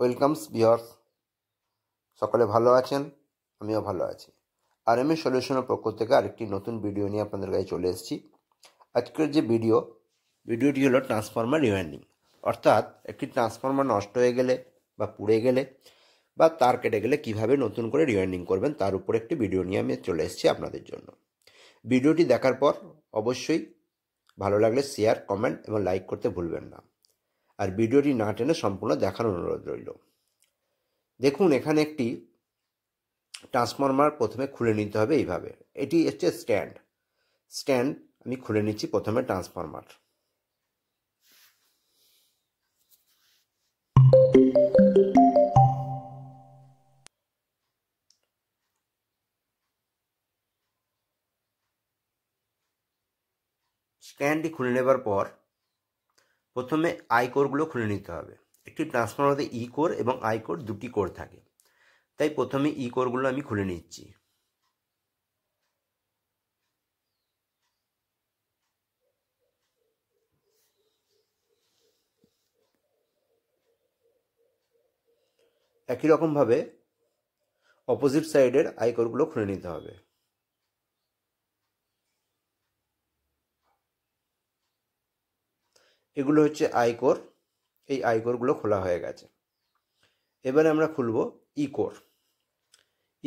Welcomes বিয়ার্স সকলে ভালো আছেন আমিও ভালো আছি আর এম এ সলিউশনের পক্ষ থেকে আরেকটি নতুন ভিডিও নিয়ে আপনাদের কাছে চলে এসেছি আজকের যে ভিডিও ভিডিওটি হলো ট্রান্সফর্মার রিওয়াইন্ডিং অর্থাৎ একটি ট্রান্সফর্মার নষ্ট হয়ে গেলে বা পুড়ে গেলে বা তার কেটে গেলে কীভাবে নতুন করে রিওয়াইন্ডিং করবেন তার উপর একটি ভিডিও নিয়ে আমি চলে এসেছি আপনাদের জন্য ভিডিওটি দেখার পর অবশ্যই ভালো লাগলে শেয়ার কমেন্ট এবং লাইক করতে ভুলবেন না আর ভিডিওটি না টেনে সম্পূর্ণ দেখার অনুরোধ রইল দেখুন এখানে একটি ট্রান্সফরমার প্রথমে খুলে নিতে হবে এইভাবে এটি হচ্ছে স্ট্যান্ড স্ট্যান্ড আমি খুলে নিচ্ছি প্রথমে ট্রান্সফরমার স্ট্যান্ডটি খুলে নেবার পর প্রথমে আই কোরগুলো খুলে নিতে হবে একটি ট্রান্সফরমারতে ই e কোর এবং আই কোর দুটি কোর থাকে তাই প্রথমে ই e কোরগুলো আমি খুলে নিচ্ছি একই রকমভাবে অপোজিট সাইডের আই খুলে নিতে হবে এগুলো হচ্ছে আয়কর এই আয়করগুলো খোলা হয়ে গেছে এবারে আমরা খুলব ইকোর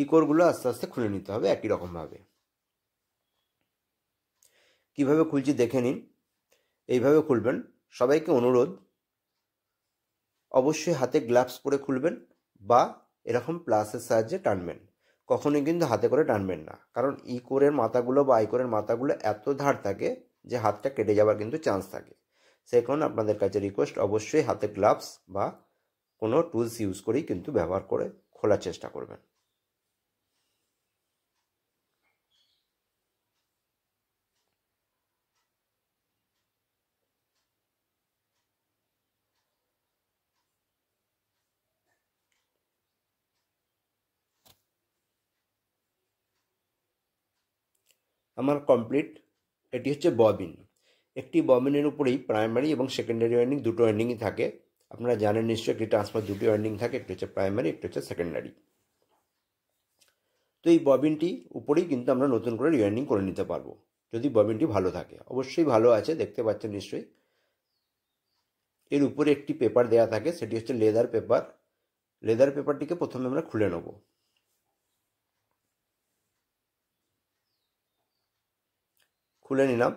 ইকোরগুলো আস্তে আস্তে খুলে নিতে হবে একই রকমভাবে কিভাবে খুলছি দেখে নিন এইভাবে খুলবেন সবাইকে অনুরোধ অবশ্যই হাতে গ্লাভস পরে খুলবেন বা এরকম প্লাসের সাহায্যে টানবেন কখনোই কিন্তু হাতে করে টানবেন না কারণ ইকোরের মাথাগুলো বা আইকোরের মাথাগুলো এত ধার থাকে যে হাতটা কেটে যাওয়ার কিন্তু চান্স থাকে সেই কারণে আপনাদের কাছে রিকোয়েস্ট অবশ্যই হাতে গ্লাভস বা কোনো টুলস ইউজ করেই কিন্তু ব্যবহার করে খোলার চেষ্টা করবেন আমার কমপ্লিট এটি হচ্ছে ববিন একটি ববিনের উপরেই প্রাইমারি এবং সেকেন্ডারি ওয়ার্নিং দুটো ওয়ার্নিংই থাকে আপনারা জানেন নিশ্চয়ই একটি ট্রান্সফার দুটি ওয়ার্নিং থাকে একটি হচ্ছে প্রাইমারি একটি হচ্ছে সেকেন্ডারি তো এই ববিনটি উপরেই কিন্তু আমরা নতুন করে রিওয়ার্নিং করে নিতে পারবো যদি ববিনটি ভালো থাকে অবশ্যই ভালো আছে দেখতে পাচ্ছেন নিশ্চয়ই এর উপরে একটি পেপার দেয়া থাকে সেটি হচ্ছে লেদার পেপার লেদার পেপারটিকে প্রথমে আমরা খুলে নেব খুলে নিলাম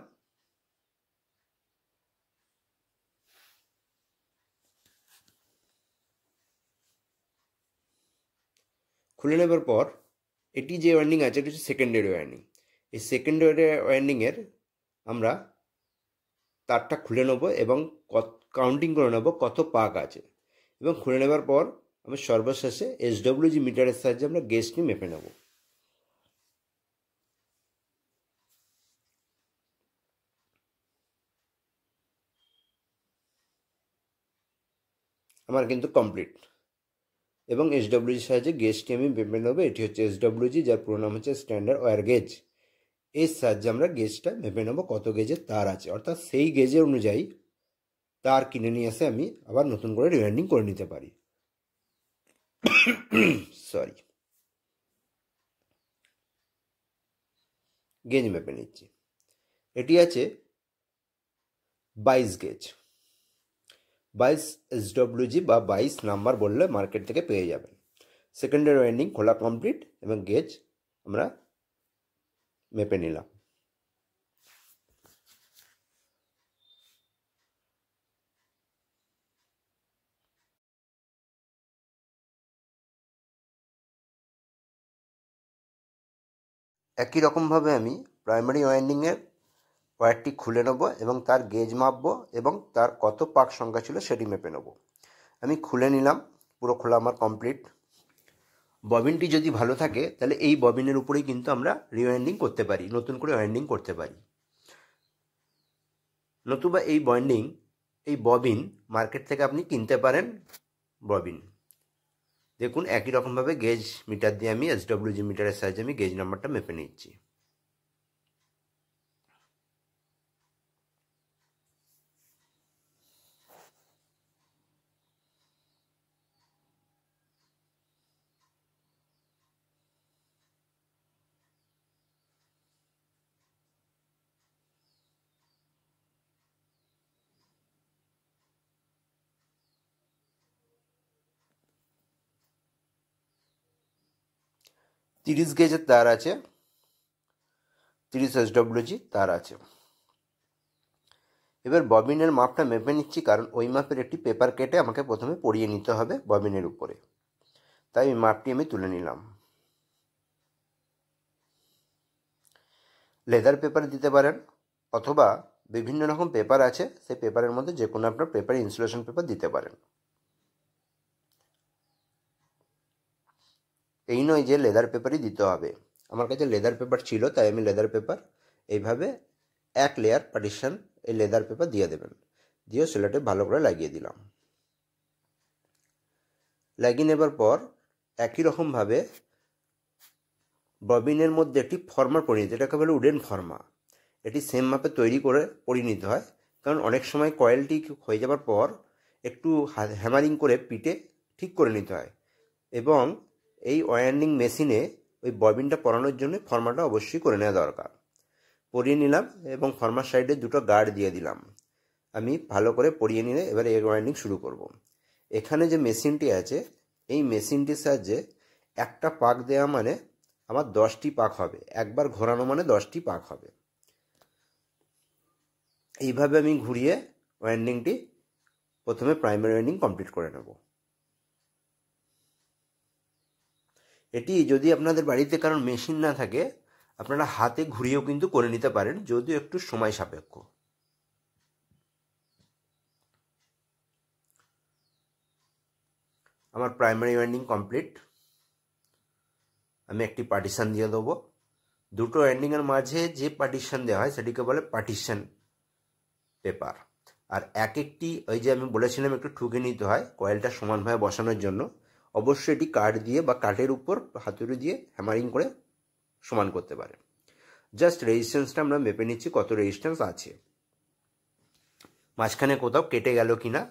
খুলে নেবার পর এটি যে ওয়ার্নিং আছে এটি হচ্ছে সেকেন্ডারি ওয়ার্নিং এই সেকেন্ডারি ওয়ার্নিংয়ের আমরা তারটা খুলে নেব এবং কাউন্টিং করে নেব কত পাক আছে এবং খুলে নেবার পর আমরা সর্বশেষে এসডব্লিউজি মিটারের সাহায্যে আমরা গেস্টটি মেপে নেব আমার কিন্তু কমপ্লিট এবং এসডব্লিউজির সাহায্যে গেজ আমি মেপে নেবো এটি হচ্ছে এসডব্লিউজি যার পুরো নাম হচ্ছে স্ট্যান্ডার্ড ওয়ার গেজ এর সাহায্যে আমরা গেজটা মেপে নেবো কত গেজের তার আছে অর্থাৎ সেই গেজের অনুযায়ী তার কিনে নিয়ে এসে আমি আবার নতুন করে রিওয়াইন্ডিং করে নিতে পারি সরি গেজ মেপে নিচ্ছি এটি আছে বাইশ গেজ বাইশ এসডব্লিউজি বা বাইশ নাম্বার বললে মার্কেট থেকে পেয়ে যাবেন সেকেন্ডারি ওয়াইন্ডিং খোলা কমপ্লিট এবং গেজ আমরা মেপে নিলাম একই রকমভাবে আমি প্রাইমারি ওয়াইন্ডিংয়ের কয়েকটি খুলে নেব এবং তার গেজ মাপব এবং তার কত পাক সংখ্যা ছিল সেটি মেপে নেব আমি খুলে নিলাম পুরো খোলা আমার কমপ্লিট ববিনটি যদি ভালো থাকে তাহলে এই ববিনের উপরেই কিন্তু আমরা রিওয়াইন্ডিং করতে পারি নতুন করে ওয়াইন্ডিং করতে পারি নতুবা এই বয়েন্ডিং এই ববিন মার্কেট থেকে আপনি কিনতে পারেন ববিন দেখুন একই রকমভাবে গেজ মিটার দিয়ে আমি এসডব্লিউজি মিটারের সাহায্যে আমি গেজ নাম্বারটা মেপে নিচ্ছি তিরিশ গেজের তার আছে তিরিশ এসডব্লিউজি তার আছে এবার ববিনের মাপটা মেপে নিচ্ছি কারণ ওই মাপের একটি পেপার কেটে আমাকে প্রথমে পড়িয়ে নিতে হবে ববিনের উপরে তাই ওই মাপটি আমি তুলে নিলাম লেদার পেপার দিতে পারেন অথবা বিভিন্ন রকম পেপার আছে সেই পেপারের মধ্যে যে কোনো আপনার পেপার ইনসুলেশন পেপার দিতে পারেন এই নয় যে লেদার পেপারই দিতে হবে আমার কাছে লেদার পেপার ছিল তাই আমি লেদার পেপার এইভাবে এক লেয়ার পার্টিশন এই লেদার পেপার দিয়ে দেবেন দিয়ে সেলাটে ভালো করে লাগিয়ে দিলাম লাগিয়ে নেবার পর একই রকমভাবে ববিনের মধ্যে একটি ফর্মার পরিণত এটাকে বলে উডেন ফর্মা এটি সেম মাপে তৈরি করে পরিণত হয় কারণ অনেক সময় কয়েলটি হয়ে যাবার পর একটু হ্যামারিং করে পিটে ঠিক করে নিতে হয় এবং এই ওয়ার্নিং মেশিনে ওই ববিনটা পরানোর জন্য ফর্মাটা অবশ্যই করে নেওয়া দরকার পরিয়ে নিলাম এবং ফর্মার সাইডে দুটো গার্ড দিয়ে দিলাম আমি ভালো করে পরিয়ে নিলে এবার এর ওয়ার্নিং শুরু করব। এখানে যে মেশিনটি আছে এই মেশিনটির সাহায্যে একটা পাক দেওয়া মানে আমার দশটি পাক হবে একবার ঘোরানো মানে দশটি পাক হবে এইভাবে আমি ঘুরিয়ে ওয়ার্নিংটি প্রথমে প্রাইমারি ওয়ার্নিং কমপ্লিট করে নেবো এটি যদি আপনাদের বাড়িতে কারণ মেশিন না থাকে আপনারা হাতে ঘুরিয়েও কিন্তু করে নিতে পারেন যদিও একটু সময় সাপেক্ষ আমার প্রাইমারি ওয়াইন্ডিং কমপ্লিট আমি একটি পার্টিশান দিয়ে দেবো দুটো ওয়াইন্ডিংয়ের মাঝে যে পার্টিশান দেওয়া হয় সেটিকে বলে পার্টিশান পেপার আর এক একটি ওই যে আমি বলেছিলাম একটু ঠুকে নিতে হয় কয়েলটা সমানভাবে বসানোর জন্য অবশ্যই এটি কাঠ দিয়ে বা কাঠের উপর হাতুড়ি দিয়ে হ্যামারিং করে সমান করতে পারে জাস্ট রেজিস্ট্যান্সটা আমরা মেপে নিচ্ছি কত রেজিস্ট্যান্স আছে মাঝখানে কোথাও কেটে গেল কি না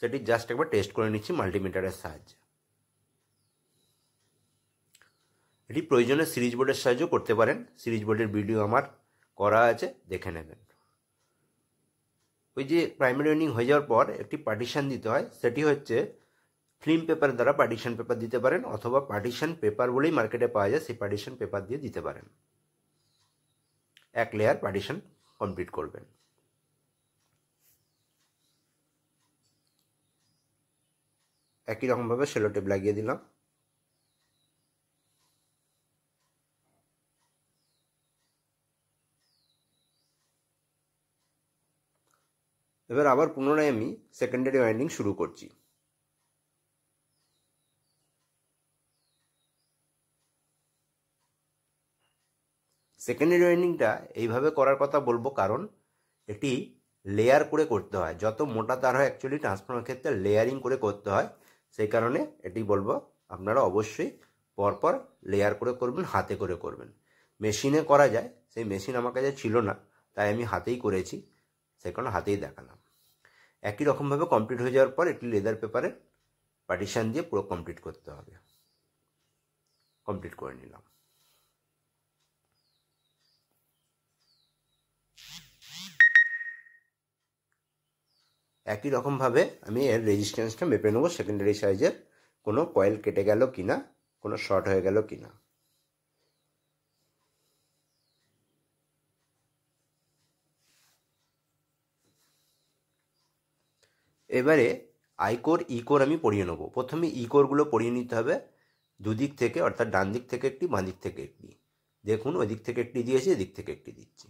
সেটি জাস্ট একবার টেস্ট করে নিচ্ছি মাল্টিমিটারের সাহায্যে এটি প্রয়োজনে সিরিজ বোর্ডের সাহায্য করতে পারেন সিরিজ বোর্ডের ভিডিও আমার করা আছে দেখে নেবেন ওই যে প্রাইমারি ওয়ার্নিং হয়ে যাওয়ার পর একটি পার্টিশান দিতে হয় সেটি হচ্ছে ফিল্ম পেপার দ্বারা পার্টিশন পেপার দিতে পারেন অথবা পার্টিশন পেপার বলেই মার্কেটে পাওয়া যায় সেই পার্টিশন পেপার দিয়ে দিতে পারেন এক লেয়ার পার্টিশন কমপ্লিট করবেন একই রকমভাবে সেলো টেপ লাগিয়ে দিলাম এবার আবার পুনরায় আমি সেকেন্ডারি ওয়াইন্ডিং শুরু করছি সেকেন্ডারি ওয়াইন্ডিংটা এইভাবে করার কথা বলবো কারণ এটি লেয়ার করে করতে হয় যত মোটা তার হয় অ্যাকচুয়ালি ট্রান্সফর্মার ক্ষেত্রে লেয়ারিং করে করতে হয় সেই কারণে এটি বলবো আপনারা অবশ্যই পরপর লেয়ার করে করবেন হাতে করে করবেন মেশিনে করা যায় সেই মেশিন আমার কাছে ছিল না তাই আমি হাতেই করেছি সেই কারণে হাতেই দেখালাম একই রকমভাবে কমপ্লিট হয়ে যাওয়ার পর একটি লেদার পেপারে পার্টিশান দিয়ে পুরো কমপ্লিট করতে হবে কমপ্লিট করে নিলাম একই রকমভাবে আমি এর রেজিস্ট্যান্সটা মেপে নেবো সেকেন্ডারি সাইজের কোনো কয়েল কেটে গেল কি না কোনো শর্ট হয়ে গেল কি না এবারে আইকোর ইকোর e আমি পড়িয়ে নেব প্রথমে ইকোরগুলো e পড়িয়ে নিতে হবে দুদিক থেকে অর্থাৎ ডান দিক থেকে একটি বাঁ দিক থেকে একটি দেখুন ওই দিক থেকে একটি দিয়েছি এদিক থেকে একটি দিচ্ছি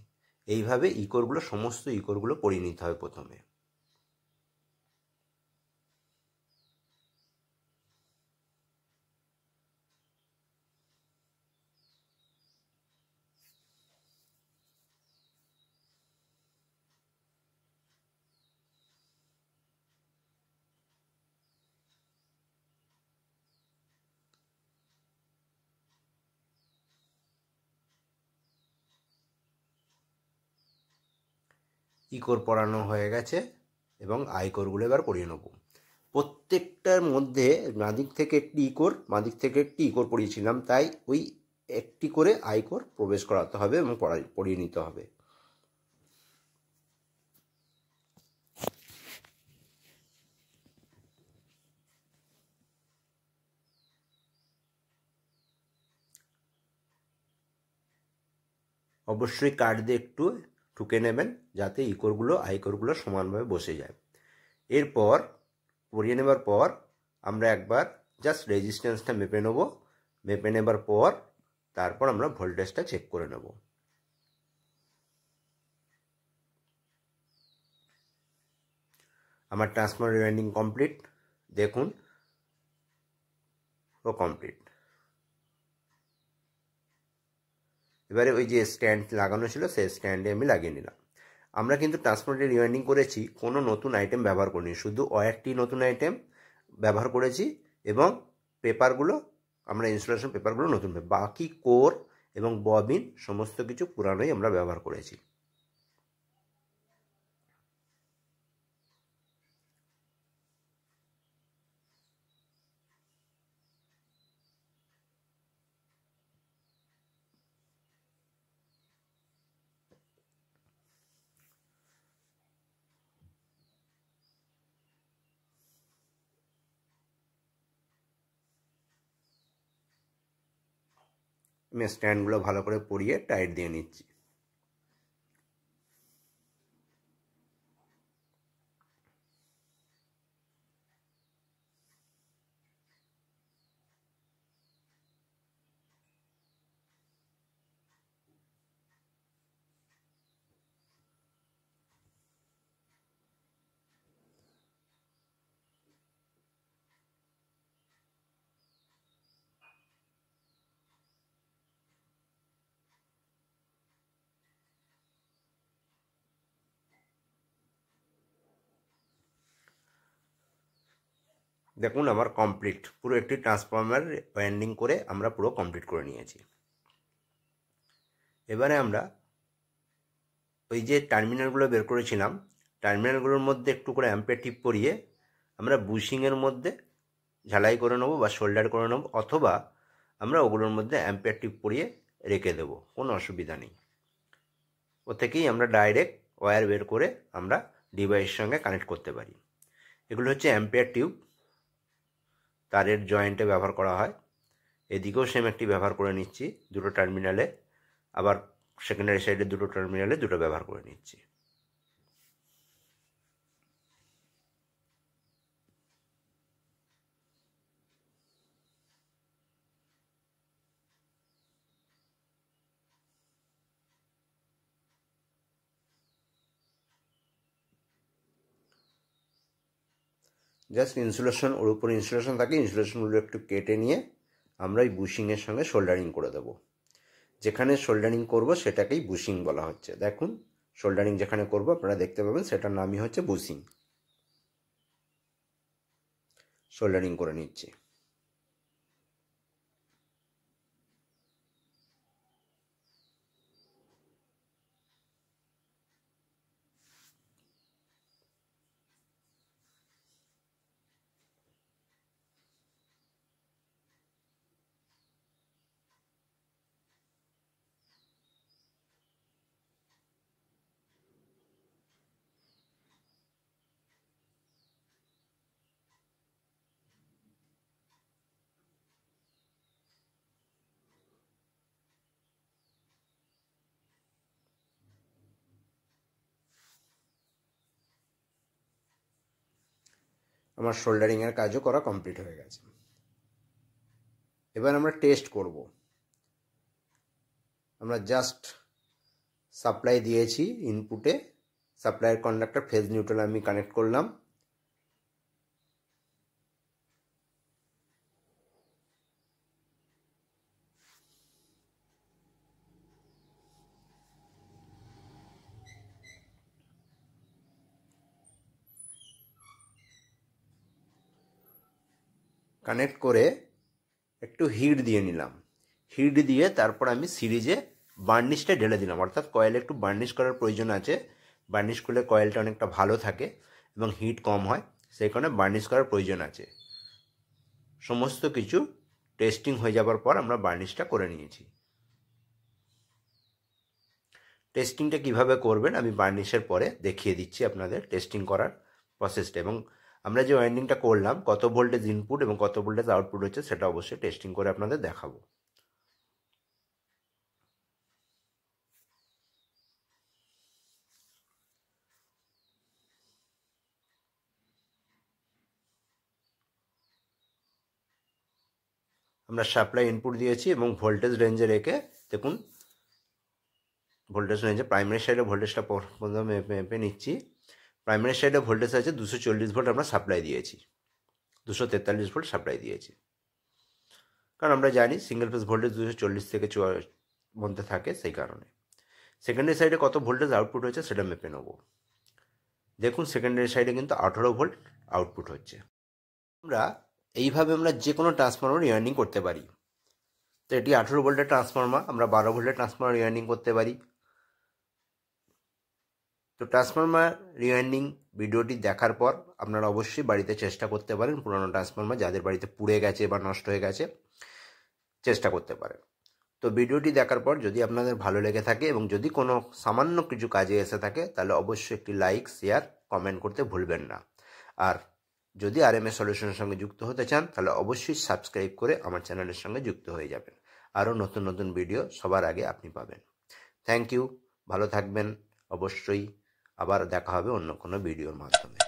এইভাবে ইকোরগুলো e সমস্ত ইকোরগুলো পড়িয়ে নিতে হবে প্রথমে ইকর পড়ানো হয়ে গেছে এবং আয়করগুলো এবার পড়িয়ে নেব প্রত্যেকটার মধ্যে দিক থেকে একটি ইকর দিক থেকে একটি ইকর পড়িয়েছিলাম তাই ওই একটি করে আয়কর প্রবেশ করাতে হবে এবং পড়িয়ে নিতে হবে অবশ্যই কার্ড দিয়ে একটু টুকে নেবেন যাতে ইকোরগুলো আইকোরগুলো সমানভাবে বসে যায় এরপর পরিয়ে নেবার পর আমরা একবার জাস্ট রেজিস্ট্যান্সটা মেপে নেব মেপে নেবার পর তারপর আমরা ভোল্টেজটা চেক করে নেব আমার ট্রান্সফর্মার রিওয়াইন্ডিং কমপ্লিট দেখুন ও কমপ্লিট এবারে ওই যে স্ট্যান্ড লাগানো ছিল সেই স্ট্যান্ডে আমি লাগিয়ে নিলাম আমরা কিন্তু ট্রান্সপোর্টের রিওয়াইন্ডিং করেছি কোনো নতুন আইটেম ব্যবহার করিনি শুধু কয়েকটি নতুন আইটেম ব্যবহার করেছি এবং পেপারগুলো আমরা ইনস্টলেশন পেপারগুলো নতুন বাকি কোর এবং ববিন সমস্ত কিছু পুরানোই আমরা ব্যবহার করেছি আমি স্ট্যান্ডগুলো ভালো করে পরিয়ে টাইট দিয়ে নিচ্ছি দেখুন আমার কমপ্লিট পুরো একটি ট্রান্সফর্মার ওয়াইন্ডিং করে আমরা পুরো কমপ্লিট করে নিয়েছি এবারে আমরা ওই যে টার্মিনালগুলো বের করেছিলাম টার্মিনালগুলোর মধ্যে একটু করে অ্যাম্পের টিপ পরিয়ে আমরা বুশিংয়ের মধ্যে ঝালাই করে নেবো বা শোল্ডার করে নেবো অথবা আমরা ওগুলোর মধ্যে অ্যাম্পের টিপ পরিয়ে রেখে দেবো কোনো অসুবিধা নেই ও থেকেই আমরা ডাইরেক্ট ওয়্যার বের করে আমরা ডিভাইসের সঙ্গে কানেক্ট করতে পারি এগুলো হচ্ছে অ্যাম্পেয়ার টিউব তারের জয়েন্টে ব্যবহার করা হয় এদিকেও সেম একটি ব্যবহার করে নিচ্ছি দুটো টার্মিনালে আবার সেকেন্ডারি সাইডে দুটো টার্মিনালে দুটো ব্যবহার করে নিচ্ছি জাস্ট ইনসুলেশন ওর উপরে ইনসুলেশন থাকে ইনসুলেশনগুলো একটু কেটে নিয়ে আমরা এই বুশিংয়ের সঙ্গে শোল্ডারিং করে দেবো যেখানে শোল্ডারিং করব সেটাকেই বুশিং বলা হচ্ছে দেখুন শোল্ডারিং যেখানে করব আপনারা দেখতে পাবেন সেটার নামই হচ্ছে বুশিং শোল্ডারিং করে নিচ্ছি আমার শোল্ডারিংয়ের কাজও করা কমপ্লিট হয়ে গেছে এবার আমরা টেস্ট করব আমরা জাস্ট সাপ্লাই দিয়েছি ইনপুটে সাপ্লাইয়ের কন্ডাক্টর ফেজ নিউট্রাল আমি কানেক্ট করলাম কানেক্ট করে একটু হিট দিয়ে নিলাম হিট দিয়ে তারপর আমি সিরিজে বার্নিশটা ঢেলে দিলাম অর্থাৎ কয়েলে একটু বার্নিশ করার প্রয়োজন আছে বার্নিশ করলে কয়েলটা অনেকটা ভালো থাকে এবং হিট কম হয় সেই কারণে বার্নিশ করার প্রয়োজন আছে সমস্ত কিছু টেস্টিং হয়ে যাবার পর আমরা বার্নিশটা করে নিয়েছি টেস্টিংটা কিভাবে করবেন আমি বার্নিশের পরে দেখিয়ে দিচ্ছি আপনাদের টেস্টিং করার প্রসেসটা এবং আমরা যে ওয়াইন্ডিংটা করলাম কত ভোল্টেজ ইনপুট এবং কত ভোল্টেজ আউটপুট হচ্ছে সেটা অবশ্যই টেস্টিং করে আপনাদের দেখাবো আমরা সাপ্লাই ইনপুট দিয়েছি এবং ভোল্টেজ রেঞ্জে রেখে দেখুন ভোল্টেজ রেঞ্জে প্রাইমারি সাইডে ভোল্টেজটা প্রথমে মেপে নিচ্ছি প্রাইমারি সাইডে ভোল্টেজ আছে দুশো চল্লিশ ভোল্ট আমরা সাপ্লাই দিয়েছি দুশো তেতাল্লিশ ভোল্ট সাপ্লাই দিয়েছি কারণ আমরা জানি সিঙ্গেল ফেজ ভোল্টেজ দুশো চল্লিশ থেকে মধ্যে থাকে সেই কারণে সেকেন্ডারি সাইডে কত ভোল্টেজ আউটপুট হচ্ছে সেটা মেপে নেব দেখুন সেকেন্ডারি সাইডে কিন্তু আঠারো ভোল্ট আউটপুট হচ্ছে আমরা এইভাবে আমরা যে কোনো ট্রান্সফর্মার ইয়ার্নিং করতে পারি তো এটি আঠেরো ভোল্টের ট্রান্সফর্মার আমরা বারো ভোল্টের ট্রান্সফর্মার ইয়ার্নিং করতে পারি তো ট্রান্সফর্মার রিওয়াইন্ডিং ভিডিওটি দেখার পর আপনারা অবশ্যই বাড়িতে চেষ্টা করতে পারেন পুরনো ট্রান্সফর্মার যাদের বাড়িতে পুড়ে গেছে বা নষ্ট হয়ে গেছে চেষ্টা করতে পারেন তো ভিডিওটি দেখার পর যদি আপনাদের ভালো লেগে থাকে এবং যদি কোনো সামান্য কিছু কাজে এসে থাকে তাহলে অবশ্যই একটি লাইক শেয়ার কমেন্ট করতে ভুলবেন না আর যদি আর এম এস সলিউশনের সঙ্গে যুক্ত হতে চান তাহলে অবশ্যই সাবস্ক্রাইব করে আমার চ্যানেলের সঙ্গে যুক্ত হয়ে যাবেন আরও নতুন নতুন ভিডিও সবার আগে আপনি পাবেন থ্যাংক ইউ ভালো থাকবেন অবশ্যই আবার দেখা হবে অন্য কোনো ভিডিওর মাধ্যমে